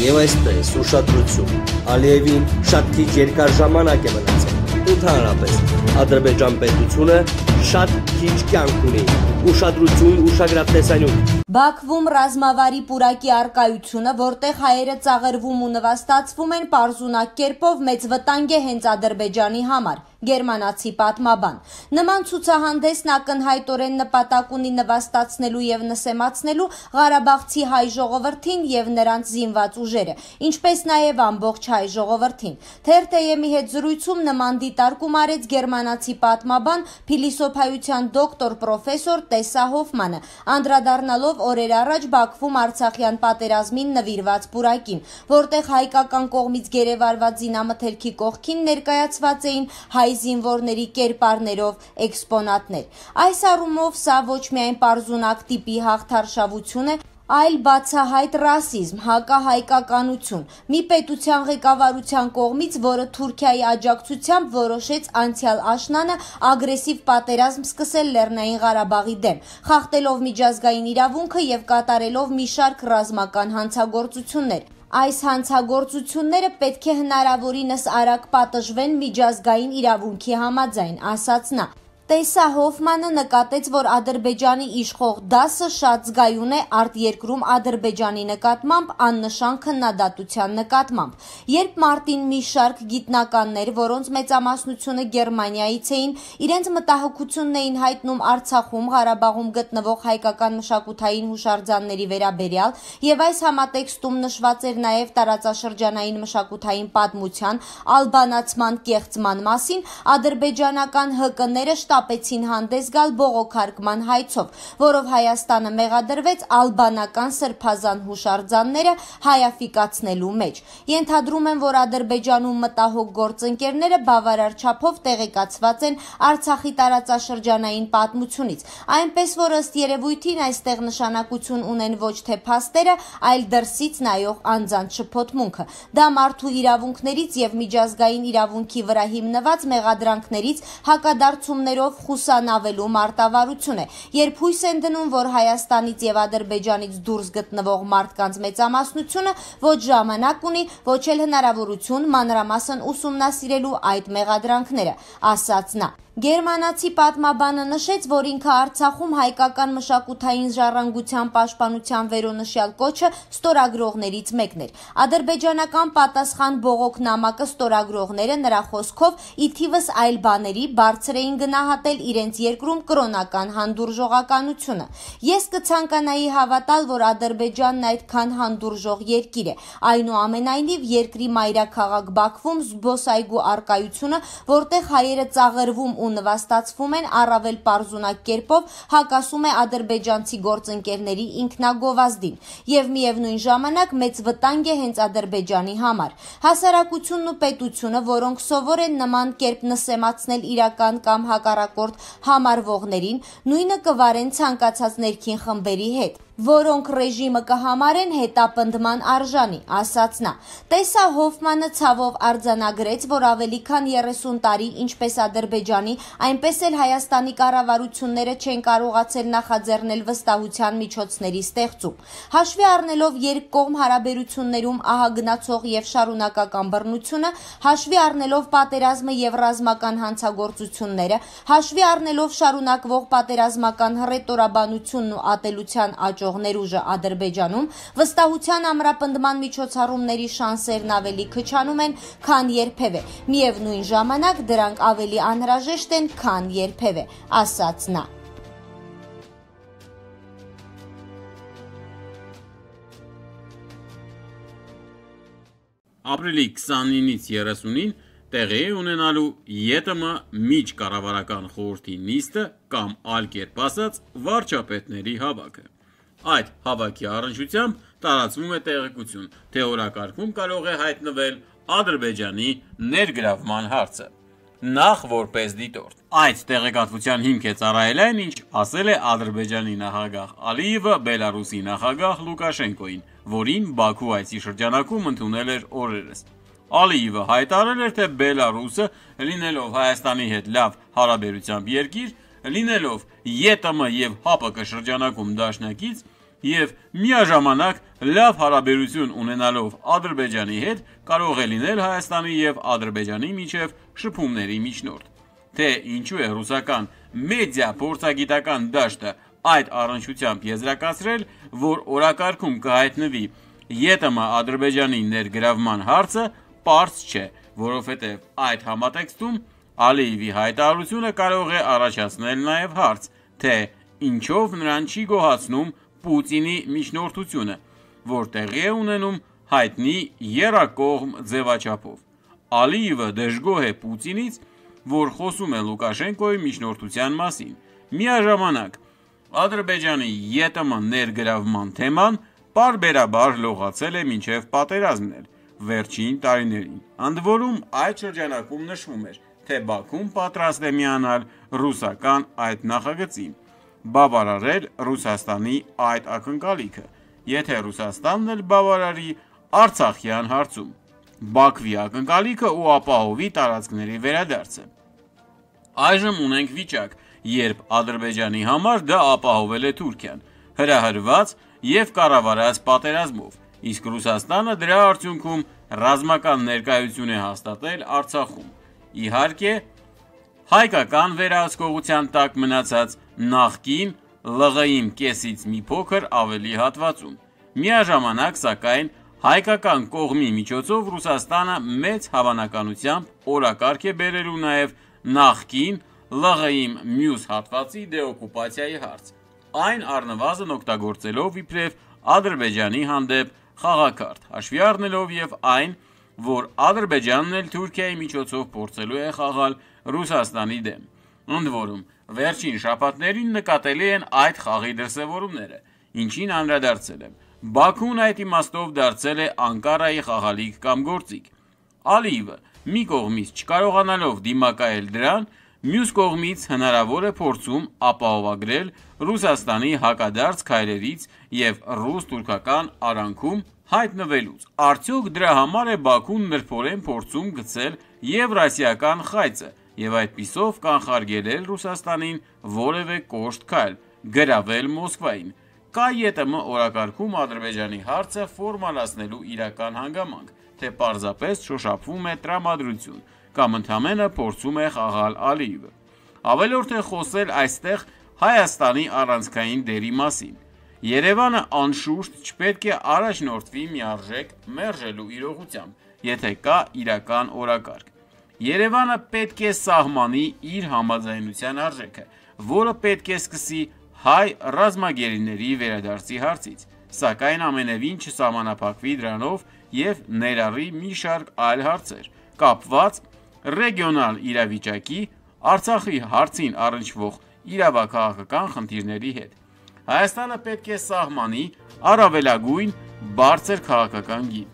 Եվ այսպես, ուշադրություն, Ալիևին շատ քիչ երկար ժամանակ է մնացել։ Ընդհանրապես, Ադրբեջան պետությունը շատ քիչ կյանք ունի ուշադրություն, ուշագրատեսանյութ։ Բաքվում ռազմավարի պուրակի արկայությունը, որտեղ հայերը ծաղերվում ու նվաստացվում են պարզունակ կերպով մեծ վտանգ է հենց Ադրբեջանի համար, գերմանացի պատմաբան։ Նման ցուցահանդեսն ակնհայտորեն նպատակ ունի նվաստացնելու եւ նսեմացնելու Ղարաբաղցի հայ ժողովրդին եւ նրանց զինված ուժերը, ինչպես նաեւ ամբողջ հայ ժողովրդին։ Թերթեյեմի հետ զրույցում նման դիտարկում արեց գերմանացի պատմաբան, փիլիսոփայության դոկտոր պրոֆեսոր տեսահովմանը, անդրադառնալով օրեր առաջ Բաքվում Արցախյան պատերազմին նվիրված պուրակին, որտեղ հայկական կողմից գերեվարված զինամթերքի կողքին ներկայացված էին հայ զինվորների կերպարներով էքսպոնատներ։ Այս առումով սա ոչ միայն պարզունակ տիպի հաղթարշավություն է, այլ բացահայտ ռասիզմ, հակահայկականություն։ Մի պետության ղեկավարության կողմից, որը Թուրքիայի աջակցությամբ որոշեց անցյալ աշնանը ագրեսիվ պատերազմ սկսել Լեռնային Ղարաբաղի դեմ, խախտելով միջազգային իրավունքը եւ կատարելով մի շարք ռազմական հանցագործություններ։ Այս հանցագործությունները պետք է հնարավորինս արագ պատժվեն միջազգային իրավունքի համաձայն, ասաց նա։ Տեսա Հոֆմանը նկատեց, որ Ադրբեջանի իշխող դասը շատ զգայուն է արտերկրում Ադրբեջանի նկատմամբ աննշան քննադատության նկատմամբ։ Երբ Մարտին մի շարք գիտնականներ, որոնց մեծամասնությունը Գերմանիայից էին, իրենց մտահոգությունն էին հայտնում Արցախում, Ղարաբաղում գտնվող հայկական մշակութային հուշարձանների վերաբերյալ, եւ այս համատեքստում նշված էր նաեւ տարածաշրջանային մշակութային պատմության, ալբանացման կեղծման մասին, ադրբեջանական ՀԿ-ները շտաբ կապեցին հանդես գալ բողոքարկման հայցով, որով Հայաստանը մեղադրվեց ալբանական սրբազան հուշարձանները հայաֆիկացնելու մեջ։ Ենթադրում են, որ Ադրբեջանում մտահոգ գործընկերները բավարար չափով տեղեկացված են Արցախի տարածաշրջանային պատմությունից, այնպես որ ըստ երևույթին այստեղ նշանակություն ունեն ոչ թե փաստերը, այլ դրսից նայող անձանց շփոթմունքը։ Դա մարդու իրավունքներից եւ միջազգային իրավունքի վրա հիմնված մեղադրանքներից հակադարձումներով դեպքերով խուսանավելու մարտավարություն է, երբ հույս են դնում, որ Հայաստանից եւ Ադրբեջանից դուրս գտնվող մարդկանց մեծամասնությունը ոչ ժամանակ ունի, ոչ էլ հնարավորություն մանրամասն ուսումնասիրելու այդ մեղադրանքները, ասաց նա։ Գերմանացի պատմաբանը նշեց, որ ինքը Արցախում հայկական մշակութային ժառանգության պաշտպանության վերոնշյալ կոչը ստորագրողներից մեկն էր։ Ադրբեջանական պատասխան բողոք նամակը ստորագրողները նրա խոսքով ի թիվս այլ բաների բարձր էին գնահատել իրենց երկրում կրոնական հանդուրժողականությունը։ Ես կցանկանայի հավատալ, որ Ադրբեջանն այդքան հանդուրժող երկիր է։ Այնուամենայնիվ երկրի մայրաքաղաք Բաքվում զբոսայգու արկայությունը, որտեղ հայերը ծաղրվում ու նվաստացվում են առավել պարզունակ կերպով հակասում է ադրբեջանցի գործընկերների ինքնագովազդին եւ միևնույն ժամանակ մեծ վտանգ է հենց ադրբեջանի համար։ Հասարակությունն ու պետությունը, որոնք սովոր են նման կերպ նսեմացնել իրական կամ հակառակորդ համարվողներին, նույնը կվարեն ցանկացած ներքին խմբերի հետ որոնք ռեժիմը կհամարեն հետապնդման արժանի, ասաց նա։ Տեսա Հոֆմանը ցավով արձանագրեց, որ ավելի քան 30 տարի ինչպես Ադրբեջանի, այնպես էլ Հայաստանի կառավարությունները չեն կարողացել նախաձեռնել վստահության միջոցների ստեղծում։ Հաշվի առնելով երկկողմ հարաբերություններում ահագնացող եւ շարունակական բռնությունը, հաշվի առնելով պատերազմը եւ ռազմական հանցագործությունները, հաշվի առնելով շարունակվող պատերազմական հռետորաբանությունն ու ատելության աճ հաջող ներուժը Ադրբեջանում վստահության ամրապնդման միջոցառումների շանսերն ավելի քչանում են, քան երբևէ։ Միևնույն ժամանակ դրանք ավելի անհրաժեշտ են, քան երբևէ, ասաց նա։ Ապրիլի 29-ից 30-ին տեղի է ունենալու ԵՏՄ միջկառավարական խորհրդի նիստը կամ այլ կերպ ասած վարչապետների հավաքը։ Այդ հավաքի առնչությամբ տարածվում է տեղեկություն, թե օրակարգում կարող է հայտնվել Ադրբեջանի ներգրավման հարցը, նախ որպես դիտորդ։ Այդ տեղեկատվության հիմք է ծառայել այն, ինչ ասել է Ադրբեջանի նախագահ Ալիևը Բելարուսի նախագահ Լուկաշենկոյին, որին Բաքու այցի շրջանակում ընդունել էր օրերս։ Ալիևը հայտարարել էր, թե Բելարուսը, լինելով Հայաստանի հետ լավ հարաբերությամբ երկիր, լինելով ԵՏՄ և ՀԱՊԿ շրջանակում դաշնակից և միաժամանակ լավ հարաբերություն ունենալով Ադրբեջանի հետ, կարող է լինել Հայաստանի և Ադրբեջանի միջև շփումների միջնորդ: Թե ինչու է ռուսական մեդիա փորձագիտական դաշտը այդ առնչությամբ եզրակացրել, որ օրակարգում կհայտնվի ԵՏՄ Ադրբեջանի ներգրավման հարցը, պարզ չէ, որովհետև այդ համատեքստում Ալիևի հայտարարությունը կարող է առաջացնել նաև հարց, թե ինչով նրան չի գոհացնում Պուտինի միջնորդությունը, որ տեղի է ունենում հայտնի եռակողմ ձևաչափով: Ալիևը դժգոհ է Պուտինից, որ խոսում է Լուկաշենկոյի միջնորդության մասին: Միաժամանակ, Ադրբեջանի ԵՏՄ ներգրավման թեման պարբերաբար լողացել է մինչև պատերազմն էլ վերջին տարիներին: Ընդ որում, այդ շրջանակում նշվում էր, թե Բաքուն պատրաստ է միանալ ռուսական այդ նախագծին, բավարարել Ռուսաստանի այդ ակնկալիքը, եթե Ռուսաստանն էլ բավարարի Արցախյան հարցում Բաքվի ակնկալիքը ու ապահովի տարածքների վերադարձը։ Այժմ ունենք վիճակ, երբ Ադրբեջանի համար դա ապահովել է Թուրքիան, հրահրված եւ կառավարած պատերազմով, իսկ Ռուսաստանը դրա արդյունքում ռազմական ներկայություն է հաստատել Արցախում իհարկե, հայկական վերահսկողության տակ մնացած նախկին ԼՂ-ին կեսից մի փոքր ավելի հատվածում։ Միաժամանակ, սակայն, հայկական կողմի միջոցով Ռուսաստանը մեծ հավանականությամբ օրակարգ է բերելու նաև նախկին ԼՂ-ի մյուս հատվածի դեօկուպացիայի հարց, այն առնվազն օգտագործելով իբրև Ադրբեջանի հանդեպ խաղաքարտ, հաշվի առնելով և այն որ Ադրբեջանն էլ Թուրքիայի միջոցով փորձելու է խաղալ Ռուսաստանի դեմ։ Ընդ որում, վերջին շաբաթներին նկատելի են այդ խաղի դրսևորումները, ինչին անդրադարձել եմ։ Բաքուն այդ իմաստով դարձել է Անկարայի խաղալիք կամ գործիք։ Ալիևը մի կողմից չկարողանալով դիմակայել դրան, մյուս կողմից հնարավոր է փորձում ապահովագրել Ռուսաստանի հակադարձ քայլերից եւ ռուս-թուրքական արանքում հայտնվելուց։ Արդյոք դրա համար է Բաքուն նրբորեն փորձում գցել եվրասիական խայծը եւ այդ պիսով կանխարգելել Ռուսաստանին որևէ կոշտ քայլ գրավել Մոսկվային։ Կա ԵՏՄ օրակարգում Ադրբեջանի հարցը ֆորմալացնելու իրական հանգամանք, թե պարզապես շոշափվում է տրամադրություն կամ ընդամենը փորձում է խաղալ Ալիևը։ Ավելորդ է խոսել այստեղ Հայաստանի առանցքային դերի մասին։ Երևանը անշուշտ չպետք է առաջնորդվի միարժեք մերժելու իրողությամբ, եթե կա իրական օրակարգ։ Երևանը պետք է սահմանի իր համաձայնության արժեքը, որը պետք է սկսի հայ ռազմագերիների վերադարձի հարցից, սակայն ամենևին չսահմանափակվի դրանով և ներառի մի շարք այլ հարցեր, կապված ռեգիոնալ իրավիճակի, Արցախի հարցին առնչվող իրավաքաղաքական խնդիրների հետ։ Հայաստանը պետք է սահմանի առավելագույն բարձր քաղաքական գին։